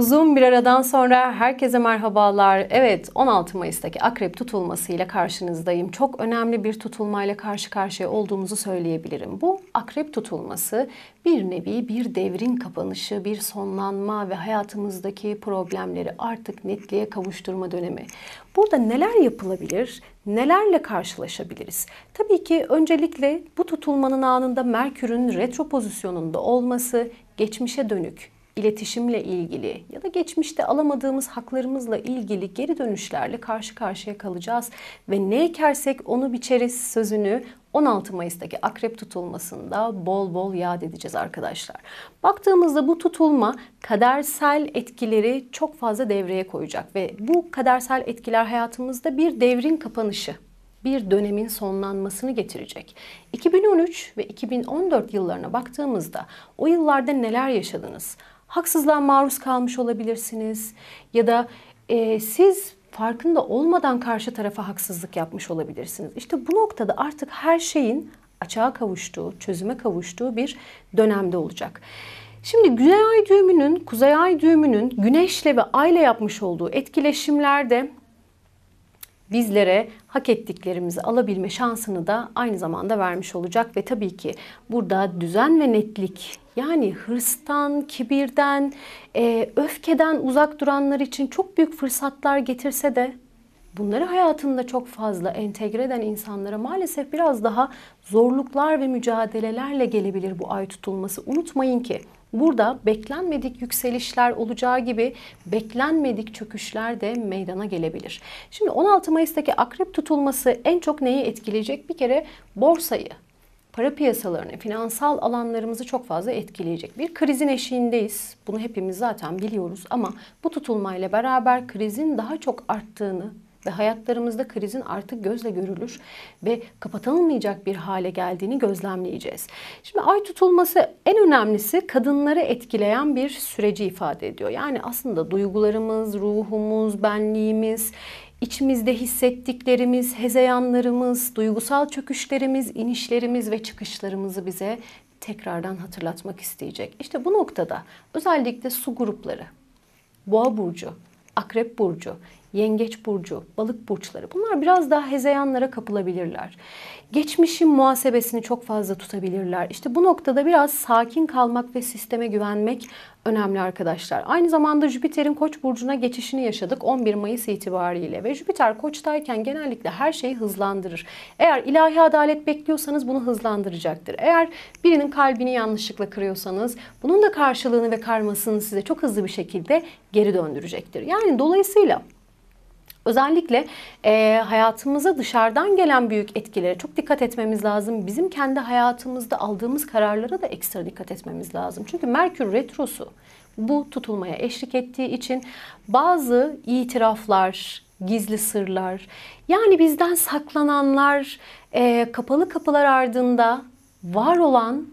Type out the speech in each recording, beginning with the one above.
Uzun bir aradan sonra herkese merhabalar. Evet 16 Mayıs'taki akrep tutulmasıyla karşınızdayım. Çok önemli bir tutulmayla karşı karşıya olduğumuzu söyleyebilirim. Bu akrep tutulması bir nevi bir devrin kapanışı, bir sonlanma ve hayatımızdaki problemleri artık netliğe kavuşturma dönemi. Burada neler yapılabilir? Nelerle karşılaşabiliriz? Tabii ki öncelikle bu tutulmanın anında Merkür'ün retro pozisyonunda olması geçmişe dönük iletişimle ilgili ya da geçmişte alamadığımız haklarımızla ilgili geri dönüşlerle karşı karşıya kalacağız ve ne ekersek onu biçeriz sözünü 16 Mayıs'taki akrep tutulmasında bol bol yad edeceğiz arkadaşlar. Baktığımızda bu tutulma kadersel etkileri çok fazla devreye koyacak ve bu kadersel etkiler hayatımızda bir devrin kapanışı bir dönemin sonlanmasını getirecek. 2013 ve 2014 yıllarına baktığımızda o yıllarda neler yaşadınız? haksızlığa maruz kalmış olabilirsiniz ya da e, siz farkında olmadan karşı tarafa haksızlık yapmış olabilirsiniz. İşte bu noktada artık her şeyin açığa kavuştuğu, çözüme kavuştuğu bir dönemde olacak. Şimdi Güney Ay düğümünün, Kuzey Ay düğümünün Güneşle ve Ay'la yapmış olduğu etkileşimlerde bizlere hak ettiklerimizi alabilme şansını da aynı zamanda vermiş olacak ve tabii ki burada düzen ve netlik yani hırstan, kibirden, e, öfkeden uzak duranlar için çok büyük fırsatlar getirse de bunları hayatında çok fazla entegre eden insanlara maalesef biraz daha zorluklar ve mücadelelerle gelebilir bu ay tutulması. Unutmayın ki Burada beklenmedik yükselişler olacağı gibi beklenmedik çöküşler de meydana gelebilir. Şimdi 16 Mayıs'taki akrep tutulması en çok neyi etkileyecek? Bir kere borsayı, para piyasalarını, finansal alanlarımızı çok fazla etkileyecek. Bir krizin eşiğindeyiz. Bunu hepimiz zaten biliyoruz ama bu tutulmayla beraber krizin daha çok arttığını ve hayatlarımızda krizin artık gözle görülür ve kapatılmayacak bir hale geldiğini gözlemleyeceğiz. Şimdi ay tutulması en önemlisi kadınları etkileyen bir süreci ifade ediyor. Yani aslında duygularımız, ruhumuz, benliğimiz, içimizde hissettiklerimiz, hezeyanlarımız, duygusal çöküşlerimiz, inişlerimiz ve çıkışlarımızı bize tekrardan hatırlatmak isteyecek. İşte bu noktada özellikle su grupları, boğa burcu, akrep burcu yengeç burcu, balık burçları bunlar biraz daha hezeyanlara kapılabilirler. Geçmişin muhasebesini çok fazla tutabilirler. İşte bu noktada biraz sakin kalmak ve sisteme güvenmek önemli arkadaşlar. Aynı zamanda Jüpiter'in Koç burcuna geçişini yaşadık 11 Mayıs itibariyle ve Jüpiter Koç'tayken genellikle her şeyi hızlandırır. Eğer ilahi adalet bekliyorsanız bunu hızlandıracaktır. Eğer birinin kalbini yanlışlıkla kırıyorsanız bunun da karşılığını ve karmasını size çok hızlı bir şekilde geri döndürecektir. Yani dolayısıyla Özellikle e, hayatımıza dışarıdan gelen büyük etkilere çok dikkat etmemiz lazım. Bizim kendi hayatımızda aldığımız kararlara da ekstra dikkat etmemiz lazım. Çünkü Merkür Retrosu bu tutulmaya eşlik ettiği için bazı itiraflar, gizli sırlar, yani bizden saklananlar, e, kapalı kapılar ardında var olan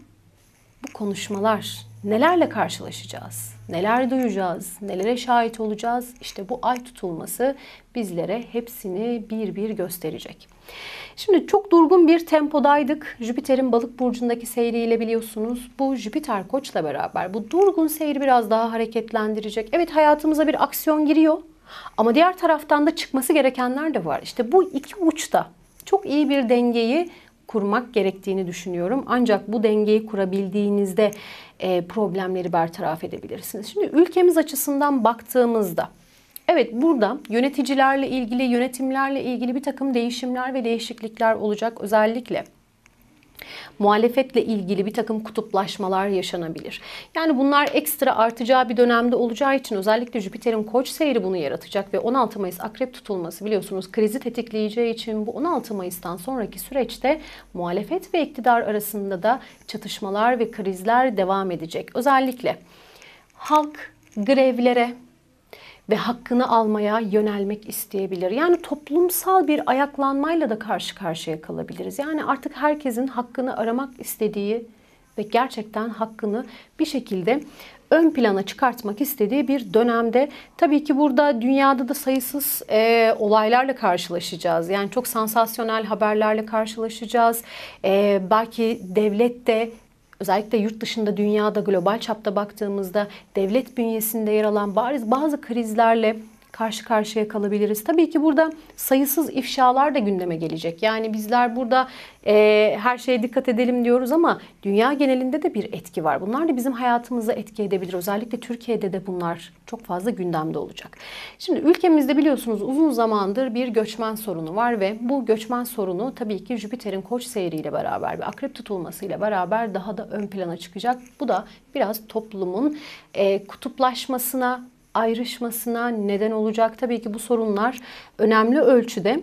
bu konuşmalar nelerle karşılaşacağız? neler duyacağız, nelere şahit olacağız? İşte bu ay tutulması bizlere hepsini bir bir gösterecek. Şimdi çok durgun bir tempodaydık. Jüpiter'in balık burcundaki seyriyle biliyorsunuz. Bu Jüpiter koçla beraber bu durgun seyri biraz daha hareketlendirecek. Evet hayatımıza bir aksiyon giriyor. Ama diğer taraftan da çıkması gerekenler de var. İşte bu iki uçta çok iyi bir dengeyi kurmak gerektiğini düşünüyorum. Ancak bu dengeyi kurabildiğinizde e, problemleri bertaraf edebilirsiniz. Şimdi ülkemiz açısından baktığımızda Evet burada yöneticilerle ilgili, yönetimlerle ilgili bir takım değişimler ve değişiklikler olacak. Özellikle muhalefetle ilgili bir takım kutuplaşmalar yaşanabilir. Yani bunlar ekstra artacağı bir dönemde olacağı için özellikle Jüpiter'in koç seyri bunu yaratacak ve 16 Mayıs akrep tutulması biliyorsunuz krizi tetikleyeceği için bu 16 Mayıs'tan sonraki süreçte muhalefet ve iktidar arasında da çatışmalar ve krizler devam edecek. Özellikle halk grevlere, ve hakkını almaya yönelmek isteyebilir. Yani toplumsal bir ayaklanmayla da karşı karşıya kalabiliriz. Yani artık herkesin hakkını aramak istediği ve gerçekten hakkını bir şekilde ön plana çıkartmak istediği bir dönemde. Tabii ki burada dünyada da sayısız e, olaylarla karşılaşacağız. Yani çok sansasyonel haberlerle karşılaşacağız. E, belki devlet de özellikle yurt dışında dünyada global çapta baktığımızda devlet bünyesinde yer alan bariz bazı krizlerle karşı karşıya kalabiliriz. Tabii ki burada sayısız ifşalar da gündeme gelecek. Yani bizler burada e, her şeye dikkat edelim diyoruz ama dünya genelinde de bir etki var. Bunlar da bizim hayatımıza etki edebilir. Özellikle Türkiye'de de bunlar çok fazla gündemde olacak. Şimdi ülkemizde biliyorsunuz uzun zamandır bir göçmen sorunu var ve bu göçmen sorunu tabii ki Jüpiter'in koç seyriyle beraber ve akrep tutulmasıyla beraber daha da ön plana çıkacak. Bu da biraz toplumun e, kutuplaşmasına ayrışmasına neden olacak. Tabii ki bu sorunlar önemli ölçüde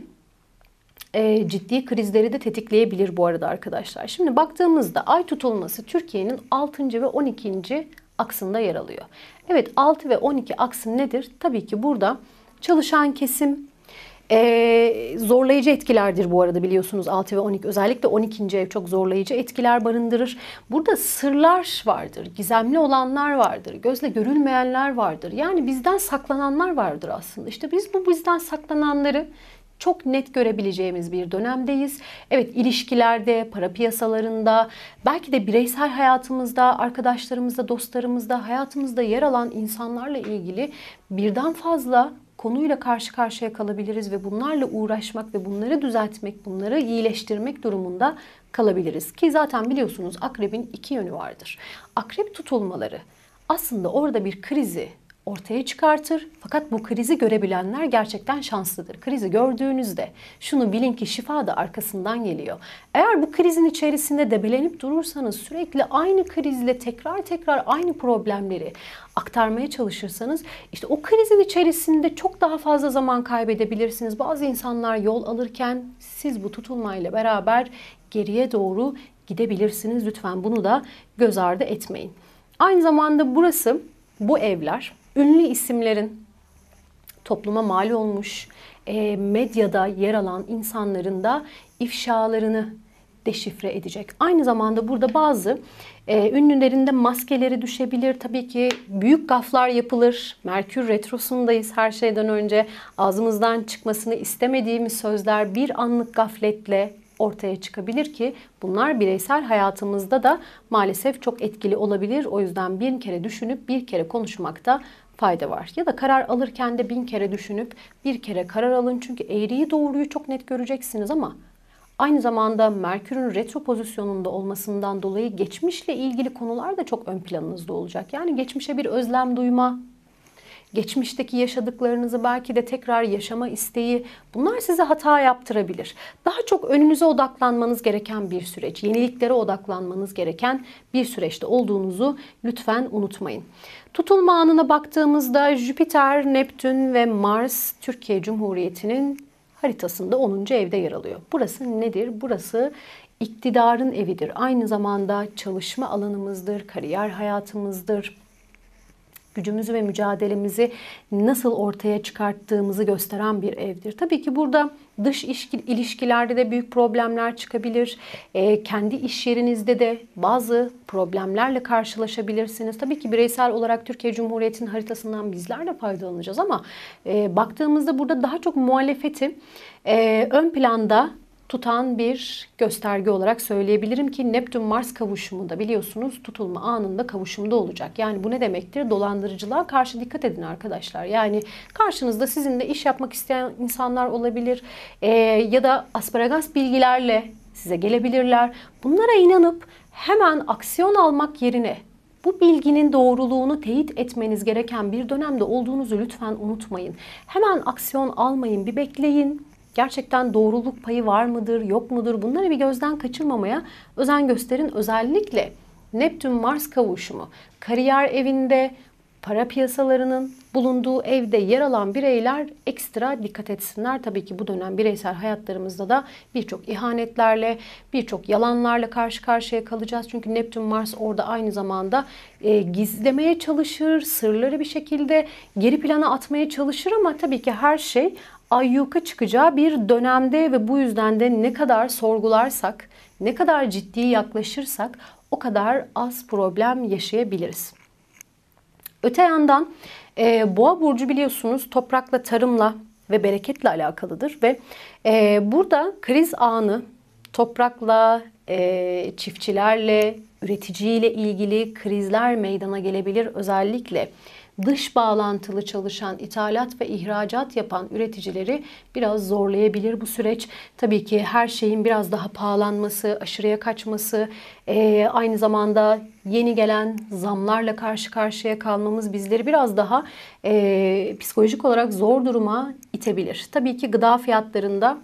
e, ciddi krizleri de tetikleyebilir bu arada arkadaşlar. Şimdi baktığımızda ay tutulması Türkiye'nin 6. ve 12. aksında yer alıyor. Evet 6 ve 12 aksın nedir? Tabii ki burada çalışan kesim, e, zorlayıcı etkilerdir bu arada biliyorsunuz 6 ve 12. Özellikle 12. ev çok zorlayıcı etkiler barındırır. Burada sırlar vardır, gizemli olanlar vardır, gözle görülmeyenler vardır. Yani bizden saklananlar vardır aslında. İşte biz bu bizden saklananları çok net görebileceğimiz bir dönemdeyiz. Evet ilişkilerde, para piyasalarında, belki de bireysel hayatımızda, arkadaşlarımızda, dostlarımızda, hayatımızda yer alan insanlarla ilgili birden fazla konuyla karşı karşıya kalabiliriz ve bunlarla uğraşmak ve bunları düzeltmek, bunları iyileştirmek durumunda kalabiliriz. Ki zaten biliyorsunuz akrebin iki yönü vardır. Akrep tutulmaları aslında orada bir krizi ortaya çıkartır. Fakat bu krizi görebilenler gerçekten şanslıdır. Krizi gördüğünüzde şunu bilin ki şifa da arkasından geliyor. Eğer bu krizin içerisinde debelenip durursanız sürekli aynı krizle tekrar tekrar aynı problemleri aktarmaya çalışırsanız işte o krizin içerisinde çok daha fazla zaman kaybedebilirsiniz. Bazı insanlar yol alırken siz bu tutulmayla beraber geriye doğru gidebilirsiniz. Lütfen bunu da göz ardı etmeyin. Aynı zamanda burası bu evler ünlü isimlerin topluma mal olmuş, e, medyada yer alan insanların da ifşalarını deşifre edecek. Aynı zamanda burada bazı e, ünlülerin de maskeleri düşebilir. Tabii ki büyük gaflar yapılır. Merkür retrosundayız her şeyden önce. Ağzımızdan çıkmasını istemediğimiz sözler bir anlık gafletle ortaya çıkabilir ki bunlar bireysel hayatımızda da maalesef çok etkili olabilir. O yüzden bir kere düşünüp bir kere konuşmakta fayda var. Ya da karar alırken de bin kere düşünüp bir kere karar alın. Çünkü eğriyi doğruyu çok net göreceksiniz ama aynı zamanda Merkür'ün retro pozisyonunda olmasından dolayı geçmişle ilgili konular da çok ön planınızda olacak. Yani geçmişe bir özlem duyma, geçmişteki yaşadıklarınızı belki de tekrar yaşama isteği bunlar size hata yaptırabilir. Daha çok önünüze odaklanmanız gereken bir süreç, yeniliklere odaklanmanız gereken bir süreçte olduğunuzu lütfen unutmayın. Tutulma anına baktığımızda Jüpiter, Neptün ve Mars Türkiye Cumhuriyeti'nin haritasında 10. evde yer alıyor. Burası nedir? Burası iktidarın evidir. Aynı zamanda çalışma alanımızdır, kariyer hayatımızdır, gücümüzü ve mücadelemizi nasıl ortaya çıkarttığımızı gösteren bir evdir. Tabii ki burada dış ilişkilerde de büyük problemler çıkabilir. E, kendi iş yerinizde de bazı problemlerle karşılaşabilirsiniz. Tabii ki bireysel olarak Türkiye Cumhuriyeti'nin haritasından bizler de faydalanacağız ama e, baktığımızda burada daha çok muhalefeti e, ön planda tutan bir gösterge olarak söyleyebilirim ki Neptün Mars kavuşumunda biliyorsunuz tutulma anında kavuşumda olacak. Yani bu ne demektir? Dolandırıcılığa karşı dikkat edin arkadaşlar. Yani karşınızda sizinle iş yapmak isteyen insanlar olabilir ee, ya da asparagas bilgilerle size gelebilirler. Bunlara inanıp hemen aksiyon almak yerine bu bilginin doğruluğunu teyit etmeniz gereken bir dönemde olduğunuzu lütfen unutmayın. Hemen aksiyon almayın, bir bekleyin Gerçekten doğruluk payı var mıdır, yok mudur? Bunları bir gözden kaçırmamaya özen gösterin. Özellikle Neptün-Mars kavuşumu, kariyer evinde, para piyasalarının bulunduğu evde yer alan bireyler ekstra dikkat etsinler. Tabii ki bu dönem bireysel hayatlarımızda da birçok ihanetlerle, birçok yalanlarla karşı karşıya kalacağız. Çünkü Neptün Mars orada aynı zamanda e, gizlemeye çalışır, sırları bir şekilde geri plana atmaya çalışır ama tabii ki her şey ayyuka çıkacağı bir dönemde ve bu yüzden de ne kadar sorgularsak, ne kadar ciddi yaklaşırsak o kadar az problem yaşayabiliriz. Öte yandan e, boğa burcu biliyorsunuz toprakla, tarımla ve bereketle alakalıdır ve e, burada kriz anı toprakla, e, çiftçilerle, üreticiyle ilgili krizler meydana gelebilir özellikle dış bağlantılı çalışan, ithalat ve ihracat yapan üreticileri biraz zorlayabilir bu süreç. Tabii ki her şeyin biraz daha pahalanması, aşırıya kaçması, e, aynı zamanda yeni gelen zamlarla karşı karşıya kalmamız bizleri biraz daha e, psikolojik olarak zor duruma itebilir. Tabii ki gıda fiyatlarında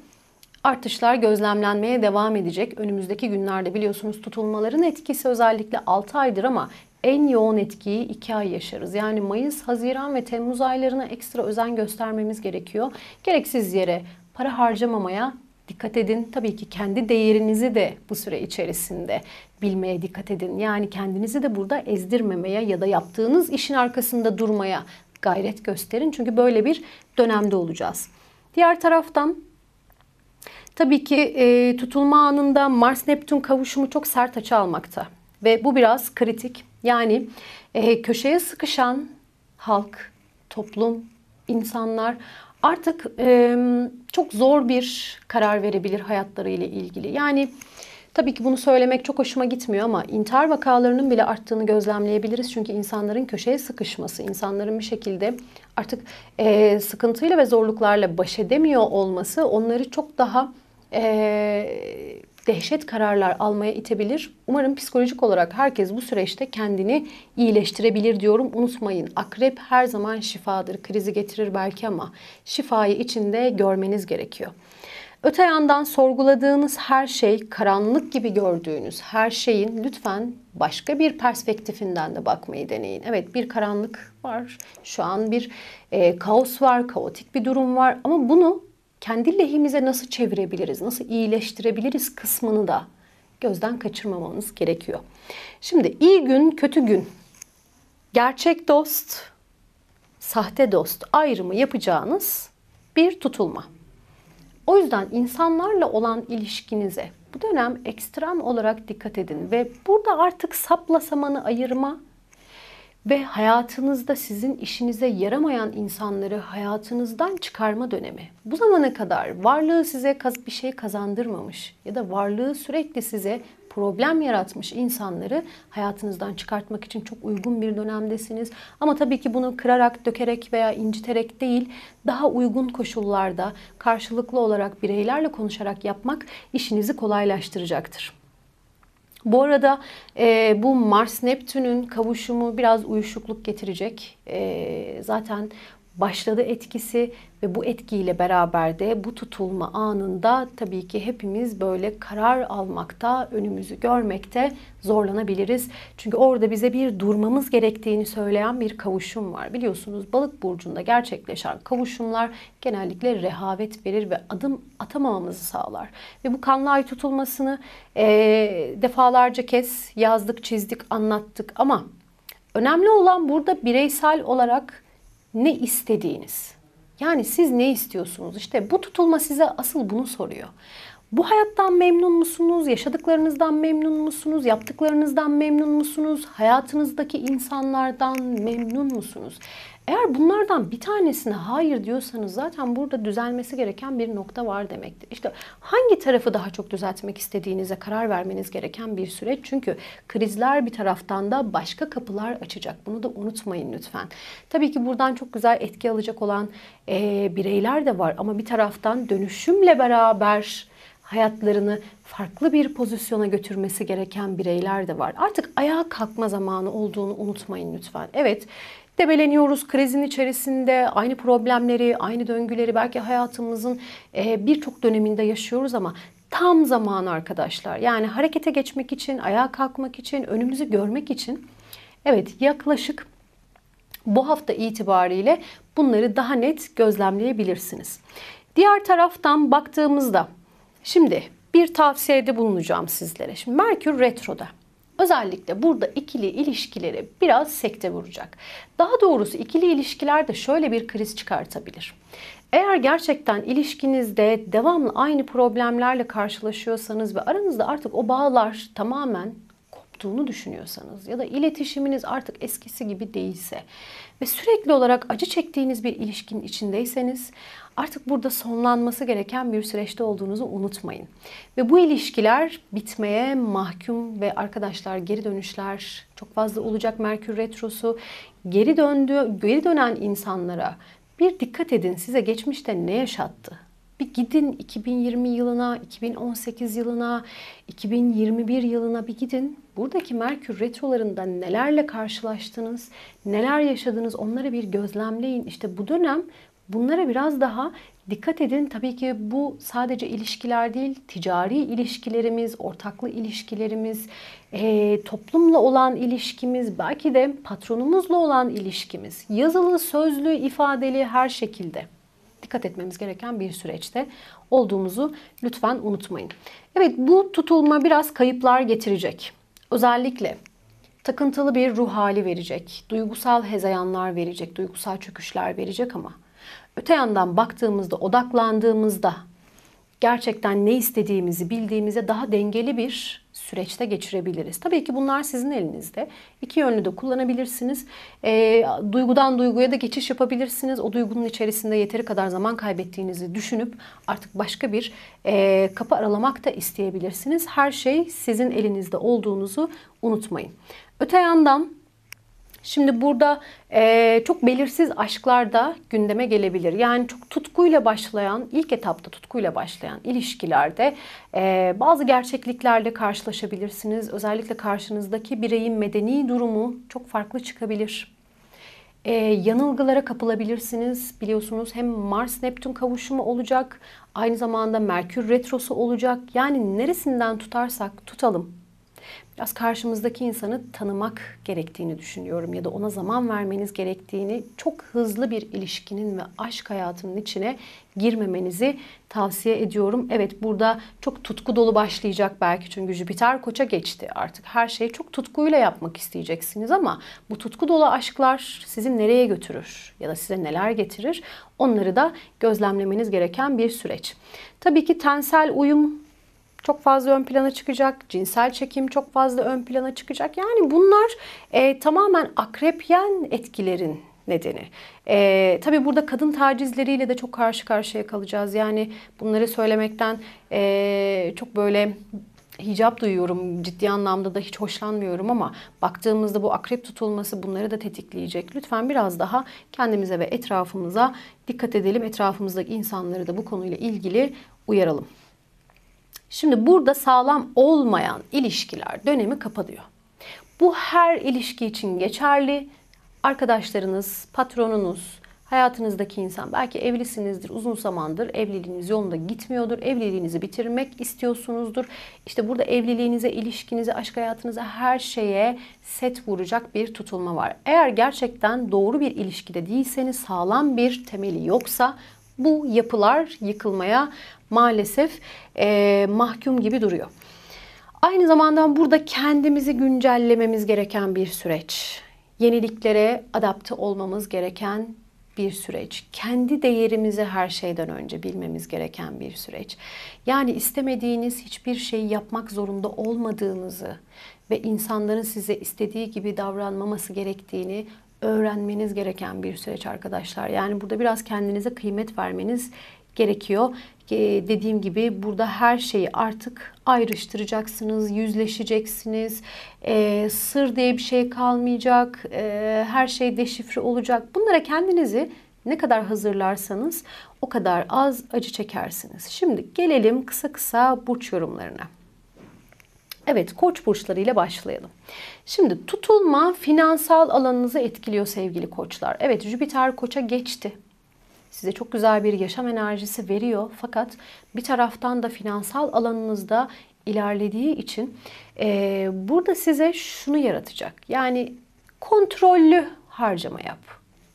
artışlar gözlemlenmeye devam edecek. Önümüzdeki günlerde biliyorsunuz tutulmaların etkisi özellikle 6 aydır ama en yoğun etkiyi 2 ay yaşarız. Yani Mayıs, Haziran ve Temmuz aylarına ekstra özen göstermemiz gerekiyor. Gereksiz yere para harcamamaya dikkat edin. Tabii ki kendi değerinizi de bu süre içerisinde bilmeye dikkat edin. Yani kendinizi de burada ezdirmemeye ya da yaptığınız işin arkasında durmaya gayret gösterin. Çünkü böyle bir dönemde olacağız. Diğer taraftan tabii ki e, tutulma anında Mars-Neptün kavuşumu çok sert açı almakta. Ve bu biraz kritik. Yani e, köşeye sıkışan halk, toplum, insanlar artık e, çok zor bir karar verebilir hayatlarıyla ilgili. Yani tabii ki bunu söylemek çok hoşuma gitmiyor ama intihar vakalarının bile arttığını gözlemleyebiliriz. Çünkü insanların köşeye sıkışması, insanların bir şekilde artık e, sıkıntıyla ve zorluklarla baş edemiyor olması onları çok daha... E, dehşet kararlar almaya itebilir. Umarım psikolojik olarak herkes bu süreçte kendini iyileştirebilir diyorum. Unutmayın akrep her zaman şifadır. Krizi getirir belki ama şifayı içinde görmeniz gerekiyor. Öte yandan sorguladığınız her şey, karanlık gibi gördüğünüz her şeyin lütfen başka bir perspektifinden de bakmayı deneyin. Evet bir karanlık var, şu an bir e, kaos var, kaotik bir durum var ama bunu kendi lehimize nasıl çevirebiliriz, nasıl iyileştirebiliriz kısmını da gözden kaçırmamamız gerekiyor. Şimdi iyi gün, kötü gün. Gerçek dost, sahte dost ayrımı yapacağınız bir tutulma. O yüzden insanlarla olan ilişkinize bu dönem ekstrem olarak dikkat edin ve burada artık sapla ayırma ve hayatınızda sizin işinize yaramayan insanları hayatınızdan çıkarma dönemi. Bu zamana kadar varlığı size bir şey kazandırmamış ya da varlığı sürekli size problem yaratmış insanları hayatınızdan çıkartmak için çok uygun bir dönemdesiniz. Ama tabii ki bunu kırarak, dökerek veya inciterek değil, daha uygun koşullarda karşılıklı olarak bireylerle konuşarak yapmak işinizi kolaylaştıracaktır. Bu arada e, bu Mars-Neptün'ün kavuşumu biraz uyuşukluk getirecek. E, zaten başladı etkisi ve bu etkiyle beraber de bu tutulma anında tabii ki hepimiz böyle karar almakta, önümüzü görmekte zorlanabiliriz. Çünkü orada bize bir durmamız gerektiğini söyleyen bir kavuşum var. Biliyorsunuz balık burcunda gerçekleşen kavuşumlar genellikle rehavet verir ve adım atamamamızı sağlar. Ve bu kanlı ay tutulmasını e, defalarca kez yazdık, çizdik, anlattık ama önemli olan burada bireysel olarak ne istediğiniz. Yani siz ne istiyorsunuz? İşte bu tutulma size asıl bunu soruyor. Bu hayattan memnun musunuz? Yaşadıklarınızdan memnun musunuz? Yaptıklarınızdan memnun musunuz? Hayatınızdaki insanlardan memnun musunuz? Eğer bunlardan bir tanesine hayır diyorsanız zaten burada düzelmesi gereken bir nokta var demektir. İşte hangi tarafı daha çok düzeltmek istediğinize karar vermeniz gereken bir süreç. Çünkü krizler bir taraftan da başka kapılar açacak. Bunu da unutmayın lütfen. Tabii ki buradan çok güzel etki alacak olan e, bireyler de var ama bir taraftan dönüşümle beraber hayatlarını farklı bir pozisyona götürmesi gereken bireyler de var. Artık ayağa kalkma zamanı olduğunu unutmayın lütfen. Evet, debeleniyoruz krizin içerisinde. Aynı problemleri, aynı döngüleri belki hayatımızın e, birçok döneminde yaşıyoruz ama tam zaman arkadaşlar. Yani harekete geçmek için, ayağa kalkmak için, önümüzü görmek için evet yaklaşık bu hafta itibariyle bunları daha net gözlemleyebilirsiniz. Diğer taraftan baktığımızda şimdi bir tavsiyede bulunacağım sizlere. Şimdi Merkür retroda. Özellikle burada ikili ilişkileri biraz sekte vuracak. Daha doğrusu ikili ilişkilerde şöyle bir kriz çıkartabilir. Eğer gerçekten ilişkinizde devamlı aynı problemlerle karşılaşıyorsanız ve aranızda artık o bağlar tamamen koptuğunu düşünüyorsanız ya da iletişiminiz artık eskisi gibi değilse ve sürekli olarak acı çektiğiniz bir ilişkinin içindeyseniz artık burada sonlanması gereken bir süreçte olduğunuzu unutmayın. Ve bu ilişkiler bitmeye mahkum ve arkadaşlar geri dönüşler çok fazla olacak Merkür retrosu. Geri döndü geri dönen insanlara bir dikkat edin size geçmişte ne yaşattı? Bir gidin 2020 yılına, 2018 yılına, 2021 yılına bir gidin. Buradaki Merkür retrolarında nelerle karşılaştınız, neler yaşadınız onları bir gözlemleyin. İşte bu dönem Bunlara biraz daha dikkat edin. Tabii ki bu sadece ilişkiler değil, ticari ilişkilerimiz, ortaklı ilişkilerimiz, e, toplumla olan ilişkimiz, belki de patronumuzla olan ilişkimiz, yazılı, sözlü, ifadeli her şekilde dikkat etmemiz gereken bir süreçte olduğumuzu lütfen unutmayın. Evet bu tutulma biraz kayıplar getirecek. Özellikle takıntılı bir ruh hali verecek, duygusal hezeyanlar verecek, duygusal çöküşler verecek ama Öte yandan baktığımızda, odaklandığımızda gerçekten ne istediğimizi bildiğimize daha dengeli bir süreçte geçirebiliriz. Tabii ki bunlar sizin elinizde. İki yönlü de kullanabilirsiniz. E, duygudan duyguya da geçiş yapabilirsiniz. O duygunun içerisinde yeteri kadar zaman kaybettiğinizi düşünüp artık başka bir e, kapı aralamak da isteyebilirsiniz. Her şey sizin elinizde olduğunuzu unutmayın. Öte yandan Şimdi burada e, çok belirsiz aşklar da gündeme gelebilir. Yani çok tutkuyla başlayan, ilk etapta tutkuyla başlayan ilişkilerde e, bazı gerçekliklerle karşılaşabilirsiniz. Özellikle karşınızdaki bireyin medeni durumu çok farklı çıkabilir. E, yanılgılara kapılabilirsiniz. Biliyorsunuz hem Mars-Neptün kavuşumu olacak, aynı zamanda Merkür Retrosu olacak. Yani neresinden tutarsak tutalım biraz karşımızdaki insanı tanımak gerektiğini düşünüyorum ya da ona zaman vermeniz gerektiğini çok hızlı bir ilişkinin ve aşk hayatının içine girmemenizi tavsiye ediyorum. Evet burada çok tutku dolu başlayacak belki çünkü Jüpiter koça geçti. Artık her şeyi çok tutkuyla yapmak isteyeceksiniz ama bu tutku dolu aşklar sizi nereye götürür ya da size neler getirir onları da gözlemlemeniz gereken bir süreç. Tabii ki tensel uyum çok fazla ön plana çıkacak. Cinsel çekim çok fazla ön plana çıkacak. Yani bunlar e, tamamen akrepyen etkilerin nedeni. E, tabii burada kadın tacizleriyle de çok karşı karşıya kalacağız. Yani bunları söylemekten e, çok böyle hicap duyuyorum. Ciddi anlamda da hiç hoşlanmıyorum ama baktığımızda bu akrep tutulması bunları da tetikleyecek. Lütfen biraz daha kendimize ve etrafımıza dikkat edelim. Etrafımızdaki insanları da bu konuyla ilgili uyaralım. Şimdi burada sağlam olmayan ilişkiler dönemi kapanıyor. Bu her ilişki için geçerli. Arkadaşlarınız, patronunuz, hayatınızdaki insan belki evlisinizdir, uzun zamandır evliliğiniz yolunda gitmiyordur. Evliliğinizi bitirmek istiyorsunuzdur. İşte burada evliliğinize, ilişkinize, aşk hayatınıza her şeye set vuracak bir tutulma var. Eğer gerçekten doğru bir ilişkide değilseniz, sağlam bir temeli yoksa bu yapılar yıkılmaya maalesef e, mahkum gibi duruyor. Aynı zamanda burada kendimizi güncellememiz gereken bir süreç. Yeniliklere adapte olmamız gereken bir süreç. Kendi değerimizi her şeyden önce bilmemiz gereken bir süreç. Yani istemediğiniz hiçbir şeyi yapmak zorunda olmadığınızı ve insanların size istediği gibi davranmaması gerektiğini öğrenmeniz gereken bir süreç arkadaşlar. Yani burada biraz kendinize kıymet vermeniz gerekiyor. E, dediğim gibi burada her şeyi artık ayrıştıracaksınız, yüzleşeceksiniz, e, sır diye bir şey kalmayacak, e, her şey deşifre olacak. Bunlara kendinizi ne kadar hazırlarsanız o kadar az acı çekersiniz. Şimdi gelelim kısa kısa burç yorumlarına. Evet koç burçları ile başlayalım. Şimdi tutulma finansal alanınızı etkiliyor sevgili koçlar. Evet Jüpiter koça geçti size çok güzel bir yaşam enerjisi veriyor. Fakat bir taraftan da finansal alanınızda ilerlediği için e, burada size şunu yaratacak. Yani kontrollü harcama yap.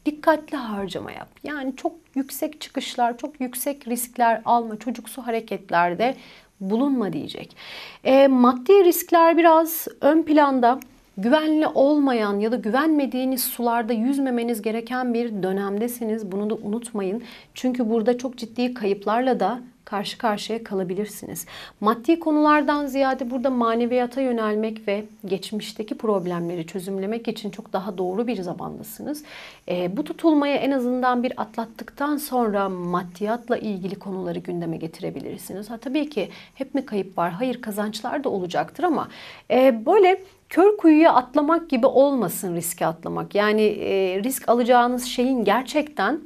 Dikkatli harcama yap. Yani çok yüksek çıkışlar, çok yüksek riskler alma, çocuksu hareketlerde bulunma diyecek. E, maddi riskler biraz ön planda güvenli olmayan ya da güvenmediğiniz sularda yüzmemeniz gereken bir dönemdesiniz. Bunu da unutmayın. Çünkü burada çok ciddi kayıplarla da karşı karşıya kalabilirsiniz. Maddi konulardan ziyade burada maneviyata yönelmek ve geçmişteki problemleri çözümlemek için çok daha doğru bir zamandasınız. E, bu tutulmaya en azından bir atlattıktan sonra maddiyatla ilgili konuları gündeme getirebilirsiniz. Ha tabii ki hep mi kayıp var? Hayır kazançlar da olacaktır ama e, böyle kör kuyuya atlamak gibi olmasın riske atlamak. Yani e, risk alacağınız şeyin gerçekten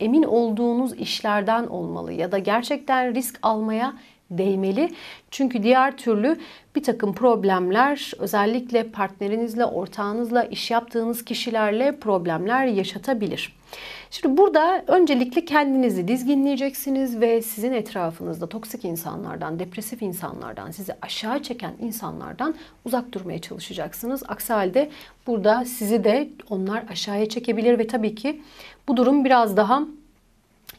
emin olduğunuz işlerden olmalı ya da gerçekten risk almaya değmeli. Çünkü diğer türlü bir takım problemler özellikle partnerinizle, ortağınızla, iş yaptığınız kişilerle problemler yaşatabilir. Şimdi burada öncelikle kendinizi dizginleyeceksiniz ve sizin etrafınızda toksik insanlardan, depresif insanlardan, sizi aşağı çeken insanlardan uzak durmaya çalışacaksınız. Aksi halde burada sizi de onlar aşağıya çekebilir ve tabii ki bu durum biraz daha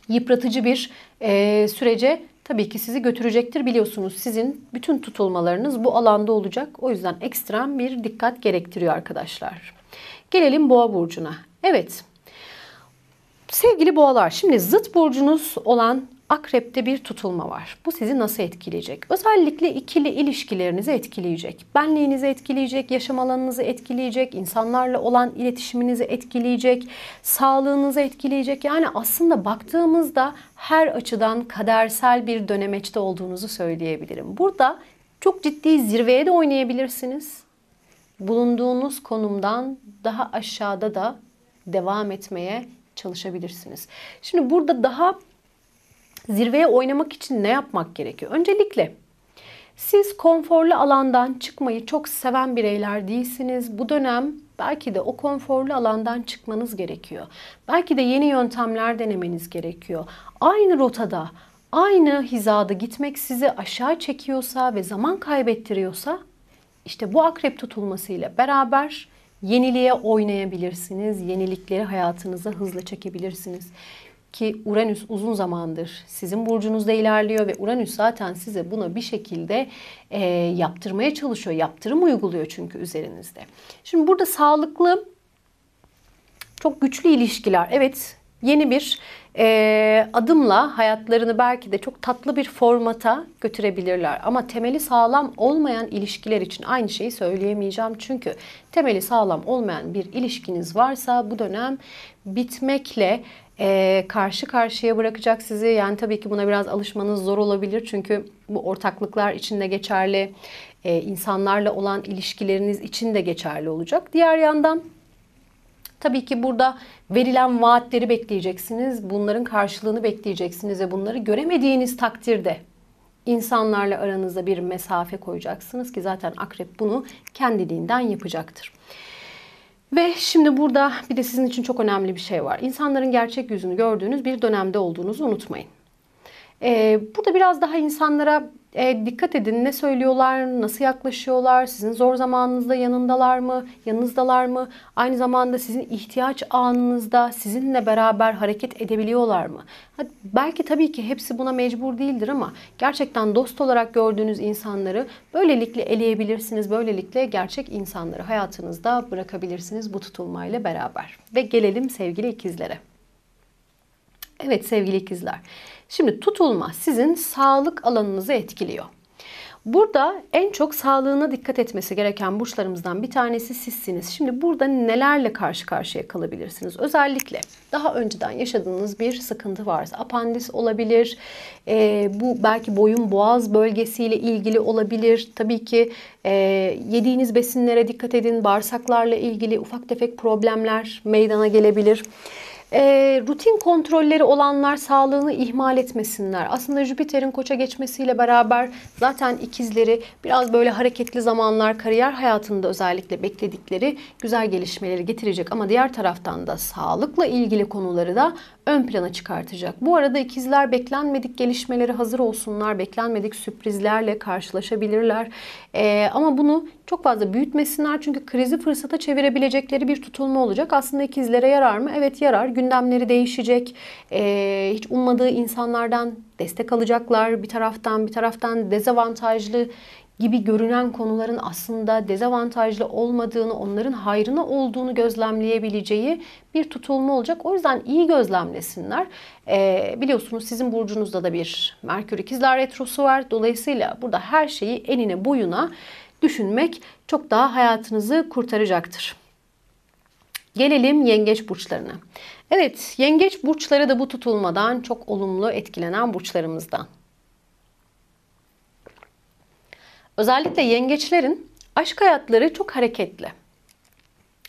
yıpratıcı bir e, sürece tabii ki sizi götürecektir biliyorsunuz. Sizin bütün tutulmalarınız bu alanda olacak. O yüzden ekstrem bir dikkat gerektiriyor arkadaşlar. Gelelim boğa burcuna. Evet. Sevgili boğalar, şimdi zıt burcunuz olan Akrep'te bir tutulma var. Bu sizi nasıl etkileyecek? Özellikle ikili ilişkilerinizi etkileyecek. Benliğinizi etkileyecek, yaşam alanınızı etkileyecek, insanlarla olan iletişiminizi etkileyecek, sağlığınızı etkileyecek. Yani aslında baktığımızda her açıdan kadersel bir dönemeçte olduğunuzu söyleyebilirim. Burada çok ciddi zirveye de oynayabilirsiniz. Bulunduğunuz konumdan daha aşağıda da devam etmeye çalışabilirsiniz. Şimdi burada daha zirveye oynamak için ne yapmak gerekiyor? Öncelikle siz konforlu alandan çıkmayı çok seven bireyler değilsiniz. Bu dönem belki de o konforlu alandan çıkmanız gerekiyor. Belki de yeni yöntemler denemeniz gerekiyor. Aynı rotada, aynı hizada gitmek sizi aşağı çekiyorsa ve zaman kaybettiriyorsa işte bu akrep tutulmasıyla beraber yeniliğe oynayabilirsiniz. Yenilikleri hayatınıza hızla çekebilirsiniz ki Uranüs uzun zamandır sizin burcunuzda ilerliyor ve Uranüs zaten size buna bir şekilde e, yaptırmaya çalışıyor. Yaptırım uyguluyor çünkü üzerinizde. Şimdi burada sağlıklı çok güçlü ilişkiler. Evet yeni bir e, adımla hayatlarını belki de çok tatlı bir formata götürebilirler. Ama temeli sağlam olmayan ilişkiler için aynı şeyi söyleyemeyeceğim. Çünkü temeli sağlam olmayan bir ilişkiniz varsa bu dönem bitmekle e, karşı karşıya bırakacak sizi. Yani tabii ki buna biraz alışmanız zor olabilir. Çünkü bu ortaklıklar içinde geçerli, e, insanlarla olan ilişkileriniz için de geçerli olacak. Diğer yandan Tabii ki burada verilen vaatleri bekleyeceksiniz. Bunların karşılığını bekleyeceksiniz ve bunları göremediğiniz takdirde insanlarla aranızda bir mesafe koyacaksınız ki zaten akrep bunu kendiliğinden yapacaktır. Ve şimdi burada bir de sizin için çok önemli bir şey var. İnsanların gerçek yüzünü gördüğünüz bir dönemde olduğunuzu unutmayın. Ee, burada biraz daha insanlara e, dikkat edin ne söylüyorlar, nasıl yaklaşıyorlar, sizin zor zamanınızda yanındalar mı, yanınızdalar mı? Aynı zamanda sizin ihtiyaç anınızda sizinle beraber hareket edebiliyorlar mı? Hadi, belki tabii ki hepsi buna mecbur değildir ama gerçekten dost olarak gördüğünüz insanları böylelikle eleyebilirsiniz. Böylelikle gerçek insanları hayatınızda bırakabilirsiniz bu tutulmayla beraber. Ve gelelim sevgili ikizlere. Evet sevgili ikizler. Şimdi tutulma sizin sağlık alanınızı etkiliyor. Burada en çok sağlığına dikkat etmesi gereken burçlarımızdan bir tanesi sizsiniz. Şimdi burada nelerle karşı karşıya kalabilirsiniz? Özellikle daha önceden yaşadığınız bir sıkıntı varsa apandis olabilir, e, bu belki boyun boğaz bölgesiyle ilgili olabilir. Tabii ki e, yediğiniz besinlere dikkat edin, bağırsaklarla ilgili ufak tefek problemler meydana gelebilir. E, rutin kontrolleri olanlar sağlığını ihmal etmesinler. Aslında Jüpiter'in koça geçmesiyle beraber zaten ikizleri biraz böyle hareketli zamanlar kariyer hayatında özellikle bekledikleri güzel gelişmeleri getirecek. Ama diğer taraftan da sağlıkla ilgili konuları da ön plana çıkartacak. Bu arada ikizler beklenmedik gelişmeleri hazır olsunlar. Beklenmedik sürprizlerle karşılaşabilirler. Ee, ama bunu çok fazla büyütmesinler çünkü krizi fırsata çevirebilecekleri bir tutulma olacak. Aslında ikizlere yarar mı? Evet yarar. Gündemleri değişecek. Ee, hiç ummadığı insanlardan destek alacaklar. Bir taraftan bir taraftan dezavantajlı gibi görünen konuların aslında dezavantajlı olmadığını, onların hayrına olduğunu gözlemleyebileceği bir tutulma olacak. O yüzden iyi gözlemlesinler. Ee, biliyorsunuz sizin burcunuzda da bir Merkür ikizler retrosu var. Dolayısıyla burada her şeyi enine boyuna düşünmek çok daha hayatınızı kurtaracaktır. Gelelim yengeç burçlarına. Evet, yengeç burçları da bu tutulmadan çok olumlu etkilenen burçlarımızdan. Özellikle yengeçlerin aşk hayatları çok hareketli.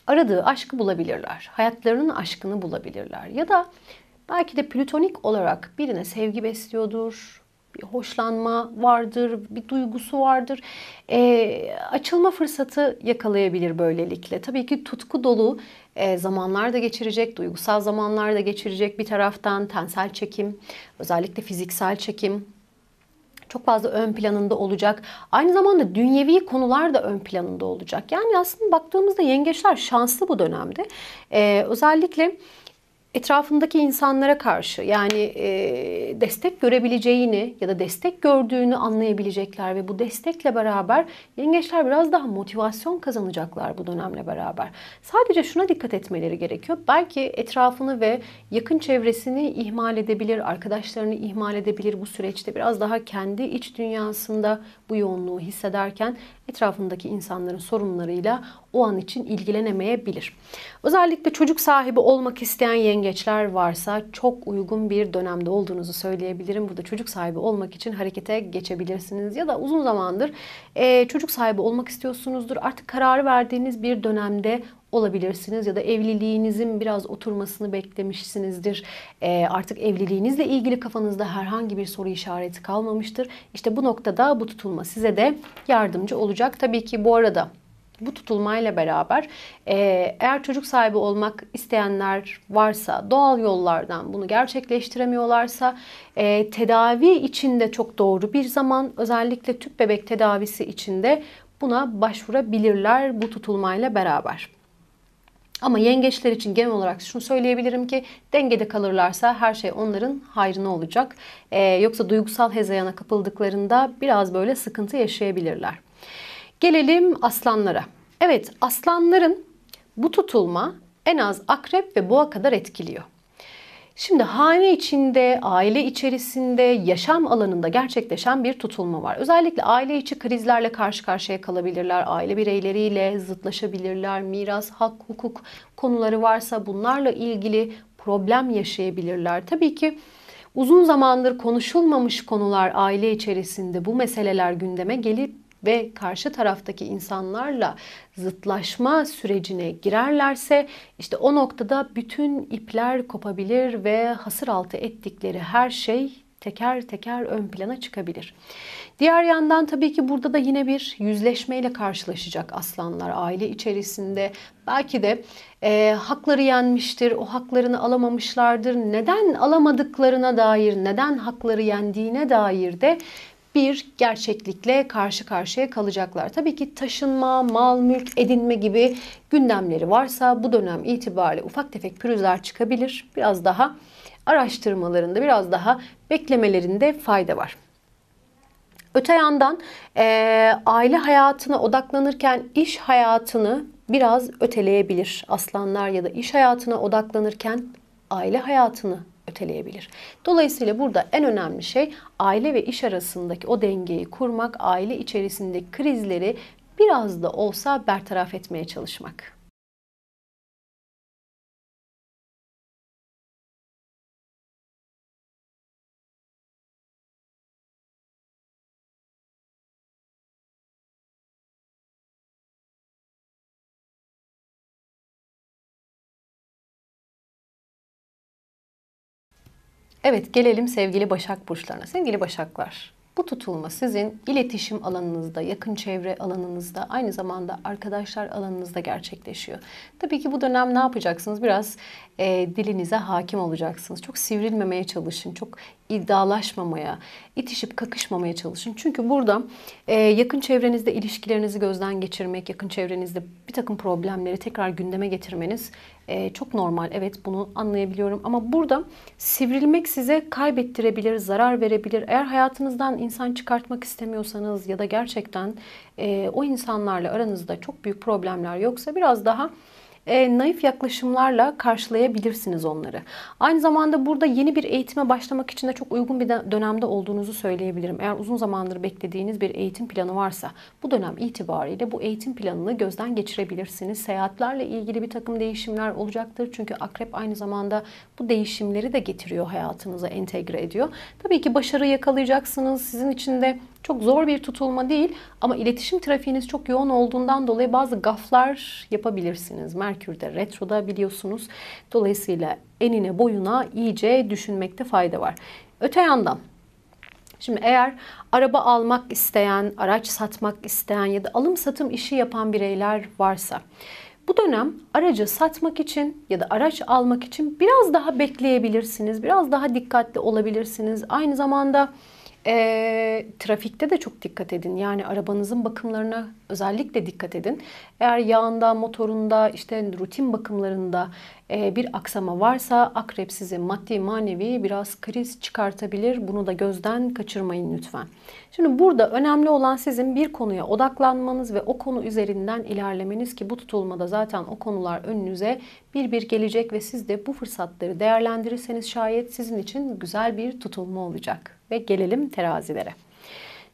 Aradığı aşkı bulabilirler. Hayatlarının aşkını bulabilirler. Ya da belki de plütonik olarak birine sevgi besliyordur. Bir hoşlanma vardır, bir duygusu vardır. E, açılma fırsatı yakalayabilir böylelikle. Tabii ki tutku dolu e, zamanlar da geçirecek, duygusal zamanlar da geçirecek bir taraftan. Tensel çekim, özellikle fiziksel çekim, çok fazla ön planında olacak. Aynı zamanda dünyevi konular da ön planında olacak. Yani aslında baktığımızda yengeçler şanslı bu dönemde. Ee, özellikle etrafındaki insanlara karşı yani e, destek görebileceğini ya da destek gördüğünü anlayabilecekler ve bu destekle beraber yengeçler biraz daha motivasyon kazanacaklar bu dönemle beraber. Sadece şuna dikkat etmeleri gerekiyor. Belki etrafını ve yakın çevresini ihmal edebilir, arkadaşlarını ihmal edebilir bu süreçte biraz daha kendi iç dünyasında bu yoğunluğu hissederken etrafındaki insanların sorunlarıyla o an için ilgilenemeyebilir. Özellikle çocuk sahibi olmak isteyen yengeçler varsa çok uygun bir dönemde olduğunuzu söyleyebilirim. Burada çocuk sahibi olmak için harekete geçebilirsiniz ya da uzun zamandır e, çocuk sahibi olmak istiyorsunuzdur. Artık karar verdiğiniz bir dönemde olabilirsiniz ya da evliliğinizin biraz oturmasını beklemişsinizdir. E, artık evliliğinizle ilgili kafanızda herhangi bir soru işareti kalmamıştır. İşte bu noktada bu tutulma size de yardımcı olacak. Tabii ki bu arada bu tutulmayla beraber e, eğer çocuk sahibi olmak isteyenler varsa, doğal yollardan bunu gerçekleştiremiyorlarsa e, tedavi içinde çok doğru bir zaman özellikle tüp bebek tedavisi içinde buna başvurabilirler bu tutulmayla beraber. Ama yengeçler için genel olarak şunu söyleyebilirim ki dengede kalırlarsa her şey onların hayrına olacak. Ee, yoksa duygusal hezeyana kapıldıklarında biraz böyle sıkıntı yaşayabilirler. Gelelim aslanlara. Evet aslanların bu tutulma en az akrep ve boğa kadar etkiliyor. Şimdi hane içinde, aile içerisinde, yaşam alanında gerçekleşen bir tutulma var. Özellikle aile içi krizlerle karşı karşıya kalabilirler. Aile bireyleriyle zıtlaşabilirler. Miras, hak, hukuk konuları varsa bunlarla ilgili problem yaşayabilirler. Tabii ki uzun zamandır konuşulmamış konular aile içerisinde bu meseleler gündeme gelip ve karşı taraftaki insanlarla zıtlaşma sürecine girerlerse işte o noktada bütün ipler kopabilir ve hasır altı ettikleri her şey teker teker ön plana çıkabilir. Diğer yandan tabii ki burada da yine bir yüzleşmeyle karşılaşacak aslanlar aile içerisinde. Belki de e, hakları yenmiştir, o haklarını alamamışlardır. Neden alamadıklarına dair, neden hakları yendiğine dair de bir gerçeklikle karşı karşıya kalacaklar. Tabii ki taşınma, mal, mülk edinme gibi gündemleri varsa bu dönem itibariyle ufak tefek pürüzler çıkabilir. Biraz daha araştırmalarında, biraz daha beklemelerinde fayda var. Öte yandan e, aile hayatına odaklanırken iş hayatını biraz öteleyebilir. Aslanlar ya da iş hayatına odaklanırken aile hayatını öteleyebilir. Dolayısıyla burada en önemli şey aile ve iş arasındaki o dengeyi kurmak, aile içerisindeki krizleri biraz da olsa bertaraf etmeye çalışmak. Evet gelelim sevgili Başak Burçlarına. Sevgili Başaklar, bu tutulma sizin iletişim alanınızda, yakın çevre alanınızda, aynı zamanda arkadaşlar alanınızda gerçekleşiyor. Tabii ki bu dönem ne yapacaksınız? Biraz e, dilinize hakim olacaksınız. Çok sivrilmemeye çalışın, çok iddialaşmamaya, itişip kakışmamaya çalışın. Çünkü burada e, yakın çevrenizde ilişkilerinizi gözden geçirmek, yakın çevrenizde bir takım problemleri tekrar gündeme getirmeniz e, çok normal. Evet bunu anlayabiliyorum ama burada sivrilmek size kaybettirebilir, zarar verebilir. Eğer hayatınızdan insan çıkartmak istemiyorsanız ya da gerçekten e, o insanlarla aranızda çok büyük problemler yoksa biraz daha e, naif yaklaşımlarla karşılayabilirsiniz onları. Aynı zamanda burada yeni bir eğitime başlamak için de çok uygun bir dönemde olduğunuzu söyleyebilirim. Eğer uzun zamandır beklediğiniz bir eğitim planı varsa bu dönem itibariyle bu eğitim planını gözden geçirebilirsiniz. Seyahatlerle ilgili bir takım değişimler olacaktır. Çünkü akrep aynı zamanda bu değişimleri de getiriyor hayatınıza, entegre ediyor. Tabii ki başarı yakalayacaksınız. Sizin için de çok zor bir tutulma değil ama iletişim trafiğiniz çok yoğun olduğundan dolayı bazı gaflar yapabilirsiniz. Merkür'de retroda biliyorsunuz. Dolayısıyla enine boyuna iyice düşünmekte fayda var. Öte yandan Şimdi eğer araba almak isteyen, araç satmak isteyen ya da alım satım işi yapan bireyler varsa bu dönem aracı satmak için ya da araç almak için biraz daha bekleyebilirsiniz. Biraz daha dikkatli olabilirsiniz. Aynı zamanda e, trafikte de çok dikkat edin. Yani arabanızın bakımlarına özellikle dikkat edin. Eğer yağında, motorunda, işte rutin bakımlarında ee, bir aksama varsa akrep sizi maddi manevi biraz kriz çıkartabilir. Bunu da gözden kaçırmayın lütfen. Şimdi burada önemli olan sizin bir konuya odaklanmanız ve o konu üzerinden ilerlemeniz ki bu tutulmada zaten o konular önünüze bir bir gelecek ve siz de bu fırsatları değerlendirirseniz şayet sizin için güzel bir tutulma olacak. Ve gelelim terazilere.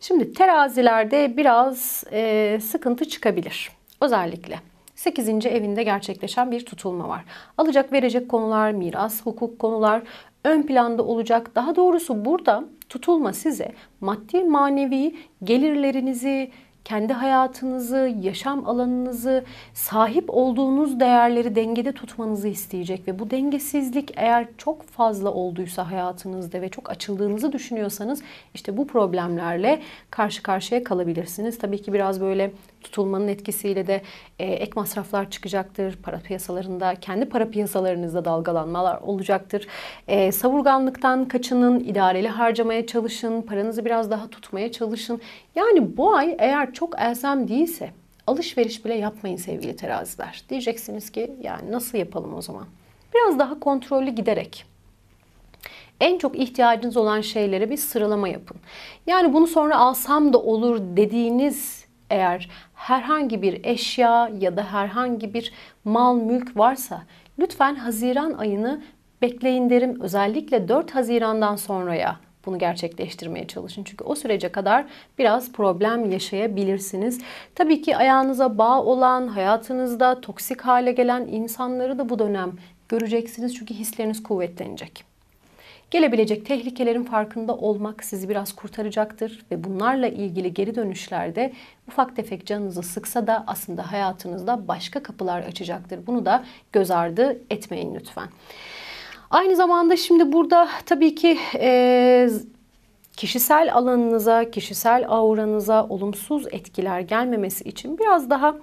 Şimdi terazilerde biraz e, sıkıntı çıkabilir. Özellikle 8. evinde gerçekleşen bir tutulma var. Alacak verecek konular, miras, hukuk konular ön planda olacak. Daha doğrusu burada tutulma size maddi manevi gelirlerinizi, kendi hayatınızı, yaşam alanınızı, sahip olduğunuz değerleri dengede tutmanızı isteyecek ve bu dengesizlik eğer çok fazla olduysa hayatınızda ve çok açıldığınızı düşünüyorsanız işte bu problemlerle karşı karşıya kalabilirsiniz. Tabii ki biraz böyle tutulmanın etkisiyle de e, ek masraflar çıkacaktır. Para piyasalarında, kendi para piyasalarınızda dalgalanmalar olacaktır. E, savurganlıktan kaçının, idareli harcamaya çalışın, paranızı biraz daha tutmaya çalışın. Yani bu ay eğer çok elzem değilse alışveriş bile yapmayın sevgili teraziler. Diyeceksiniz ki yani nasıl yapalım o zaman? Biraz daha kontrollü giderek en çok ihtiyacınız olan şeylere bir sıralama yapın. Yani bunu sonra alsam da olur dediğiniz eğer herhangi bir eşya ya da herhangi bir mal mülk varsa lütfen Haziran ayını bekleyin derim. Özellikle 4 Haziran'dan sonraya bunu gerçekleştirmeye çalışın. Çünkü o sürece kadar biraz problem yaşayabilirsiniz. Tabii ki ayağınıza bağ olan, hayatınızda toksik hale gelen insanları da bu dönem göreceksiniz. Çünkü hisleriniz kuvvetlenecek. Gelebilecek tehlikelerin farkında olmak sizi biraz kurtaracaktır ve bunlarla ilgili geri dönüşlerde ufak tefek canınızı sıksa da aslında hayatınızda başka kapılar açacaktır. Bunu da göz ardı etmeyin lütfen. Aynı zamanda şimdi burada tabii ki e, kişisel alanınıza, kişisel auranıza olumsuz etkiler gelmemesi için biraz daha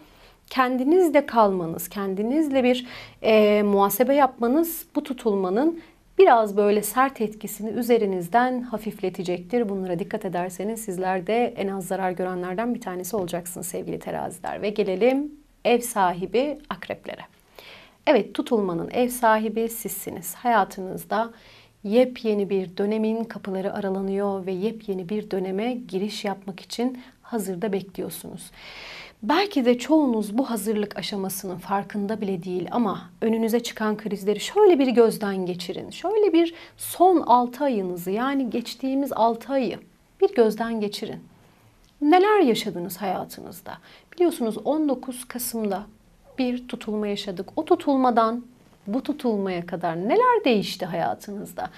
kendinizle kalmanız, kendinizle bir e, muhasebe yapmanız bu tutulmanın biraz böyle sert etkisini üzerinizden hafifletecektir. Bunlara dikkat ederseniz sizler de en az zarar görenlerden bir tanesi olacaksınız sevgili teraziler. Ve gelelim ev sahibi akreplere. Evet tutulmanın ev sahibi sizsiniz. Hayatınızda yepyeni bir dönemin kapıları aralanıyor ve yepyeni bir döneme giriş yapmak için hazırda bekliyorsunuz. Belki de çoğunuz bu hazırlık aşamasının farkında bile değil ama önünüze çıkan krizleri şöyle bir gözden geçirin. Şöyle bir son 6 ayınızı yani geçtiğimiz 6 ayı bir gözden geçirin. Neler yaşadınız hayatınızda? Biliyorsunuz 19 Kasım'da bir tutulma yaşadık. O tutulmadan bu tutulmaya kadar neler değişti hayatınızda?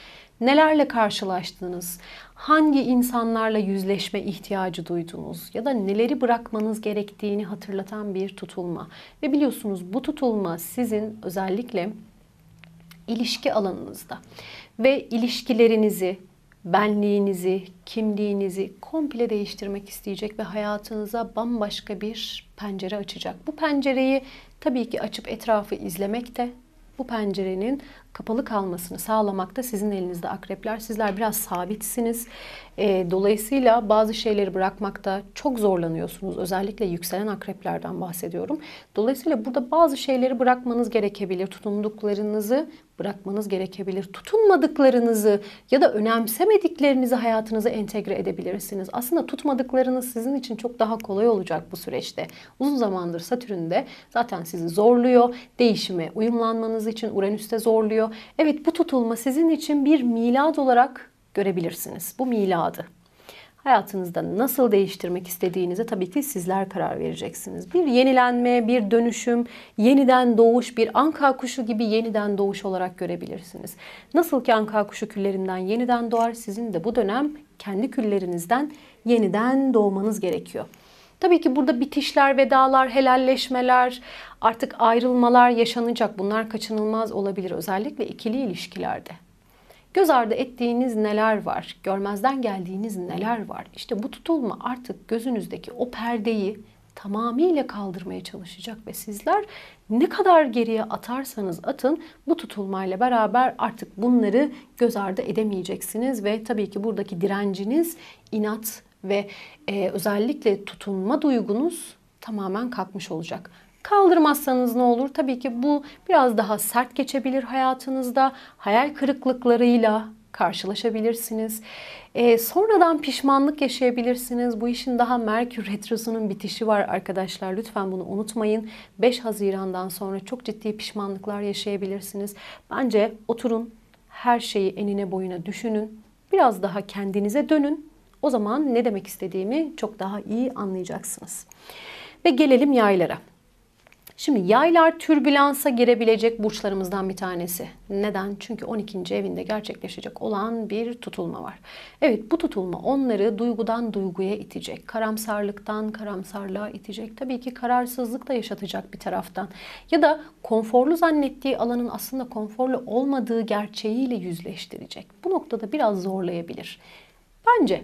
Nelerle karşılaştınız? Hangi insanlarla yüzleşme ihtiyacı duydunuz ya da neleri bırakmanız gerektiğini hatırlatan bir tutulma. Ve biliyorsunuz bu tutulma sizin özellikle ilişki alanınızda ve ilişkilerinizi, benliğinizi, kimliğinizi komple değiştirmek isteyecek ve hayatınıza bambaşka bir pencere açacak. Bu pencereyi tabii ki açıp etrafı izlemek de bu pencerenin kapalı kalmasını sağlamakta sizin elinizde akrepler. Sizler biraz sabitsiniz. E, dolayısıyla bazı şeyleri bırakmakta çok zorlanıyorsunuz. Özellikle yükselen akreplerden bahsediyorum. Dolayısıyla burada bazı şeyleri bırakmanız gerekebilir. Tutunduklarınızı bırakmanız gerekebilir. Tutunmadıklarınızı ya da önemsemediklerinizi hayatınıza entegre edebilirsiniz. Aslında tutmadıklarınız sizin için çok daha kolay olacak bu süreçte. Uzun zamandır Satürn de zaten sizi zorluyor. Değişime uyumlanmanız için Uranüs de zorluyor. Evet bu tutulma sizin için bir milat olarak görebilirsiniz. Bu miladı. Hayatınızda nasıl değiştirmek istediğinize tabii ki sizler karar vereceksiniz. Bir yenilenme, bir dönüşüm, yeniden doğuş, bir anka kuşu gibi yeniden doğuş olarak görebilirsiniz. Nasıl ki anka kuşu küllerinden yeniden doğar, sizin de bu dönem kendi küllerinizden yeniden doğmanız gerekiyor. Tabii ki burada bitişler, vedalar, helalleşmeler, artık ayrılmalar yaşanacak. Bunlar kaçınılmaz olabilir özellikle ikili ilişkilerde. Göz ardı ettiğiniz neler var? Görmezden geldiğiniz neler var? İşte bu tutulma artık gözünüzdeki o perdeyi tamamıyla kaldırmaya çalışacak ve sizler ne kadar geriye atarsanız atın bu tutulmayla beraber artık bunları göz ardı edemeyeceksiniz ve tabii ki buradaki direnciniz, inat ve e, özellikle tutunma duygunuz tamamen kalkmış olacak. Kaldırmazsanız ne olur? Tabii ki bu biraz daha sert geçebilir hayatınızda. Hayal kırıklıklarıyla karşılaşabilirsiniz. E, sonradan pişmanlık yaşayabilirsiniz. Bu işin daha Merkür Retrosu'nun bitişi var arkadaşlar. Lütfen bunu unutmayın. 5 Haziran'dan sonra çok ciddi pişmanlıklar yaşayabilirsiniz. Bence oturun, her şeyi enine boyuna düşünün. Biraz daha kendinize dönün. O zaman ne demek istediğimi çok daha iyi anlayacaksınız. Ve gelelim yaylara. Şimdi yaylar türbülansa girebilecek burçlarımızdan bir tanesi. Neden? Çünkü 12. evinde gerçekleşecek olan bir tutulma var. Evet bu tutulma onları duygudan duyguya itecek. Karamsarlıktan karamsarlığa itecek. Tabii ki kararsızlık da yaşatacak bir taraftan. Ya da konforlu zannettiği alanın aslında konforlu olmadığı gerçeğiyle yüzleştirecek. Bu noktada biraz zorlayabilir. Bence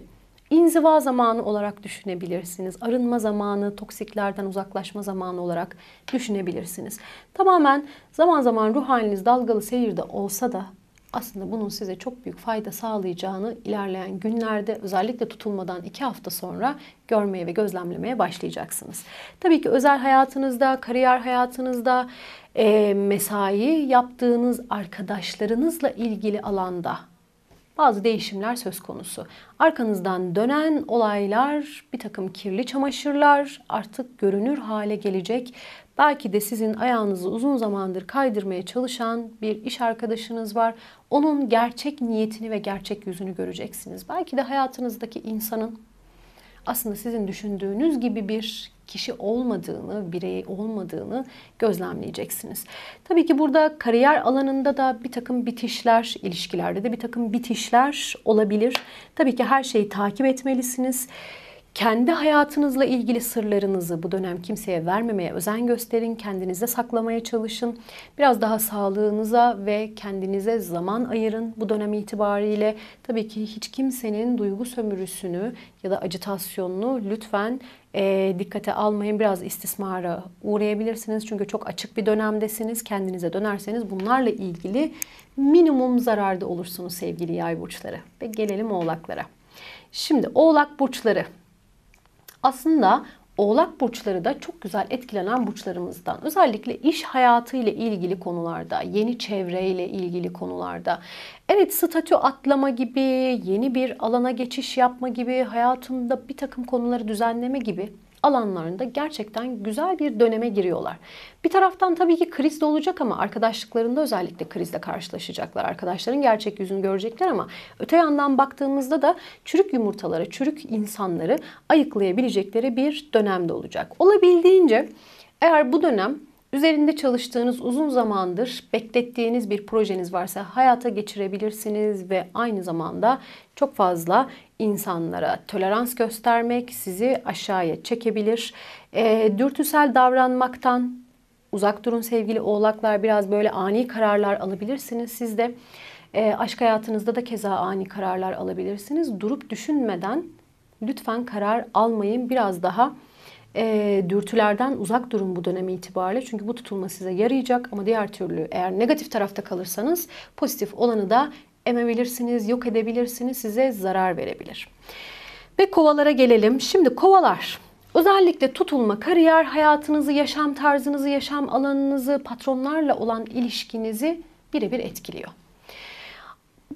inziva zamanı olarak düşünebilirsiniz. Arınma zamanı, toksiklerden uzaklaşma zamanı olarak düşünebilirsiniz. Tamamen zaman zaman ruh haliniz dalgalı seyirde olsa da aslında bunun size çok büyük fayda sağlayacağını ilerleyen günlerde özellikle tutulmadan iki hafta sonra görmeye ve gözlemlemeye başlayacaksınız. Tabii ki özel hayatınızda, kariyer hayatınızda, e, mesai yaptığınız arkadaşlarınızla ilgili alanda bazı değişimler söz konusu. Arkanızdan dönen olaylar, bir takım kirli çamaşırlar artık görünür hale gelecek. Belki de sizin ayağınızı uzun zamandır kaydırmaya çalışan bir iş arkadaşınız var. Onun gerçek niyetini ve gerçek yüzünü göreceksiniz. Belki de hayatınızdaki insanın aslında sizin düşündüğünüz gibi bir kişi olmadığını, birey olmadığını gözlemleyeceksiniz. Tabii ki burada kariyer alanında da bir takım bitişler, ilişkilerde de bir takım bitişler olabilir. Tabii ki her şeyi takip etmelisiniz kendi hayatınızla ilgili sırlarınızı bu dönem kimseye vermemeye özen gösterin. Kendinize saklamaya çalışın. Biraz daha sağlığınıza ve kendinize zaman ayırın bu dönem itibariyle. Tabii ki hiç kimsenin duygu sömürüsünü ya da acitasyonunu lütfen e, dikkate almayın. Biraz istismara uğrayabilirsiniz. Çünkü çok açık bir dönemdesiniz. Kendinize dönerseniz bunlarla ilgili minimum zararda olursunuz sevgili yay burçları. Ve gelelim oğlaklara. Şimdi oğlak burçları aslında Oğlak burçları da çok güzel etkilenen burçlarımızdan. Özellikle iş hayatı ile ilgili konularda, yeni çevre ile ilgili konularda. Evet statü atlama gibi, yeni bir alana geçiş yapma gibi, hayatımda bir takım konuları düzenleme gibi alanlarında gerçekten güzel bir döneme giriyorlar. Bir taraftan tabii ki kriz de olacak ama arkadaşlıklarında özellikle krizle karşılaşacaklar. Arkadaşların gerçek yüzünü görecekler ama öte yandan baktığımızda da çürük yumurtaları, çürük insanları ayıklayabilecekleri bir dönemde olacak. Olabildiğince eğer bu dönem Üzerinde çalıştığınız uzun zamandır beklettiğiniz bir projeniz varsa hayata geçirebilirsiniz ve aynı zamanda çok fazla insanlara tolerans göstermek sizi aşağıya çekebilir. E, dürtüsel davranmaktan uzak durun sevgili oğlaklar biraz böyle ani kararlar alabilirsiniz siz de. E, aşk hayatınızda da keza ani kararlar alabilirsiniz. Durup düşünmeden lütfen karar almayın biraz daha e, dürtülerden uzak durun bu dönem itibariyle. Çünkü bu tutulma size yarayacak ama diğer türlü eğer negatif tarafta kalırsanız pozitif olanı da emebilirsiniz, yok edebilirsiniz, size zarar verebilir. Ve kovalara gelelim. Şimdi kovalar özellikle tutulma, kariyer hayatınızı, yaşam tarzınızı, yaşam alanınızı, patronlarla olan ilişkinizi birebir etkiliyor.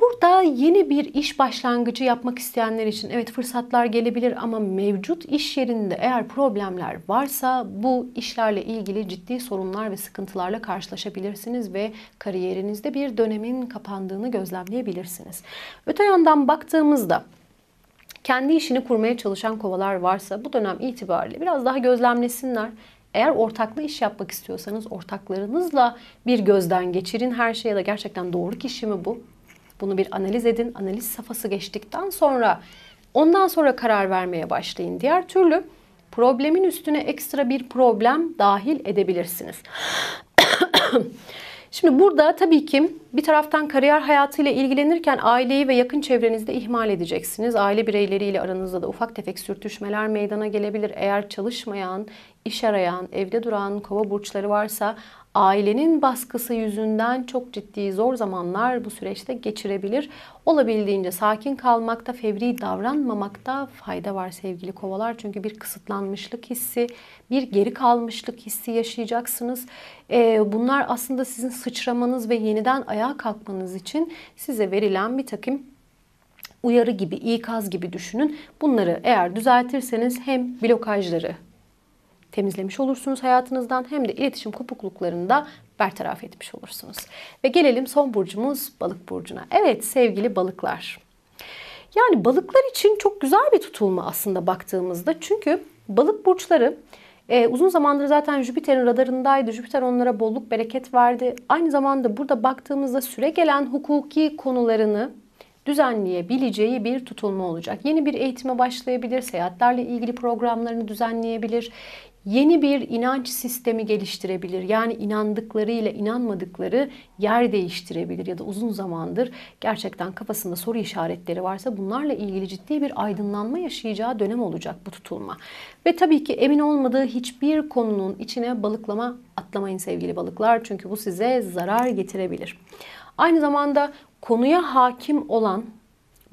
Burada yeni bir iş başlangıcı yapmak isteyenler için evet fırsatlar gelebilir ama mevcut iş yerinde eğer problemler varsa bu işlerle ilgili ciddi sorunlar ve sıkıntılarla karşılaşabilirsiniz ve kariyerinizde bir dönemin kapandığını gözlemleyebilirsiniz. Öte yandan baktığımızda kendi işini kurmaya çalışan kovalar varsa bu dönem itibariyle biraz daha gözlemlesinler. Eğer ortaklı iş yapmak istiyorsanız ortaklarınızla bir gözden geçirin her şeye de gerçekten doğru kişi mi bu? Bunu bir analiz edin. Analiz safhası geçtikten sonra ondan sonra karar vermeye başlayın. Diğer türlü problemin üstüne ekstra bir problem dahil edebilirsiniz. Şimdi burada tabii ki bir taraftan kariyer hayatıyla ilgilenirken aileyi ve yakın çevrenizde ihmal edeceksiniz. Aile bireyleriyle aranızda da ufak tefek sürtüşmeler meydana gelebilir. Eğer çalışmayan, iş arayan, evde duran kova burçları varsa ailenin baskısı yüzünden çok ciddi zor zamanlar bu süreçte geçirebilir. Olabildiğince sakin kalmakta, fevri davranmamakta fayda var sevgili kovalar. Çünkü bir kısıtlanmışlık hissi, bir geri kalmışlık hissi yaşayacaksınız. Ee, bunlar aslında sizin sıçramanız ve yeniden ayağa kalkmanız için size verilen bir takım uyarı gibi, ikaz gibi düşünün. Bunları eğer düzeltirseniz hem blokajları temizlemiş olursunuz hayatınızdan hem de iletişim kopukluklarını da bertaraf etmiş olursunuz. Ve gelelim son burcumuz balık burcuna. Evet sevgili balıklar. Yani balıklar için çok güzel bir tutulma aslında baktığımızda. Çünkü balık burçları e, uzun zamandır zaten Jüpiter'in radarındaydı. Jüpiter onlara bolluk bereket verdi. Aynı zamanda burada baktığımızda süre gelen hukuki konularını düzenleyebileceği bir tutulma olacak. Yeni bir eğitime başlayabilir, seyahatlerle ilgili programlarını düzenleyebilir yeni bir inanç sistemi geliştirebilir. Yani inandıkları ile inanmadıkları yer değiştirebilir ya da uzun zamandır gerçekten kafasında soru işaretleri varsa bunlarla ilgili ciddi bir aydınlanma yaşayacağı dönem olacak bu tutulma. Ve tabii ki emin olmadığı hiçbir konunun içine balıklama atlamayın sevgili balıklar çünkü bu size zarar getirebilir. Aynı zamanda konuya hakim olan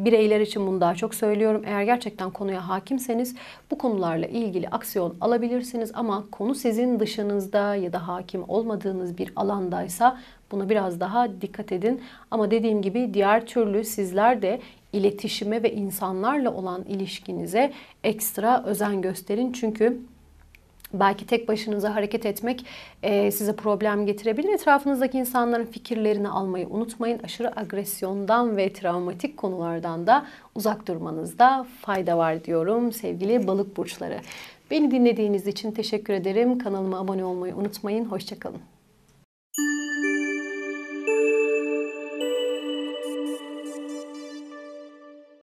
bireyler için bunu daha çok söylüyorum. Eğer gerçekten konuya hakimseniz bu konularla ilgili aksiyon alabilirsiniz ama konu sizin dışınızda ya da hakim olmadığınız bir alandaysa buna biraz daha dikkat edin. Ama dediğim gibi diğer türlü sizler de iletişime ve insanlarla olan ilişkinize ekstra özen gösterin. Çünkü Belki tek başınıza hareket etmek e, size problem getirebilir. Etrafınızdaki insanların fikirlerini almayı unutmayın. Aşırı agresyondan ve travmatik konulardan da uzak durmanızda fayda var diyorum sevgili balık burçları. Beni dinlediğiniz için teşekkür ederim. Kanalıma abone olmayı unutmayın. Hoşçakalın.